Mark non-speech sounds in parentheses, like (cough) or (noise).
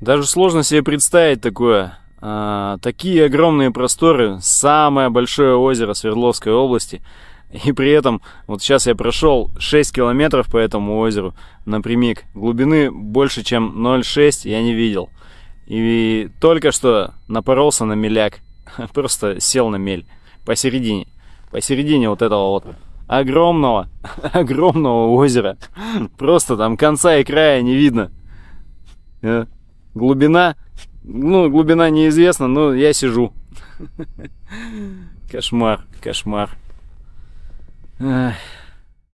Даже сложно себе представить такое. А, такие огромные просторы, самое большое озеро Свердловской области. И при этом, вот сейчас я прошел 6 километров по этому озеру напрямик. Глубины больше, чем 0,6 я не видел. И только что напоролся на меляк. (laughs) Просто сел на мель. Посередине. Посередине вот этого вот огромного, (laughs) огромного озера. (laughs) Просто там конца и края не видно. Э, Глубина, ну, глубина неизвестна, но я сижу. (laughs) Кошмар, кошмар. Ах.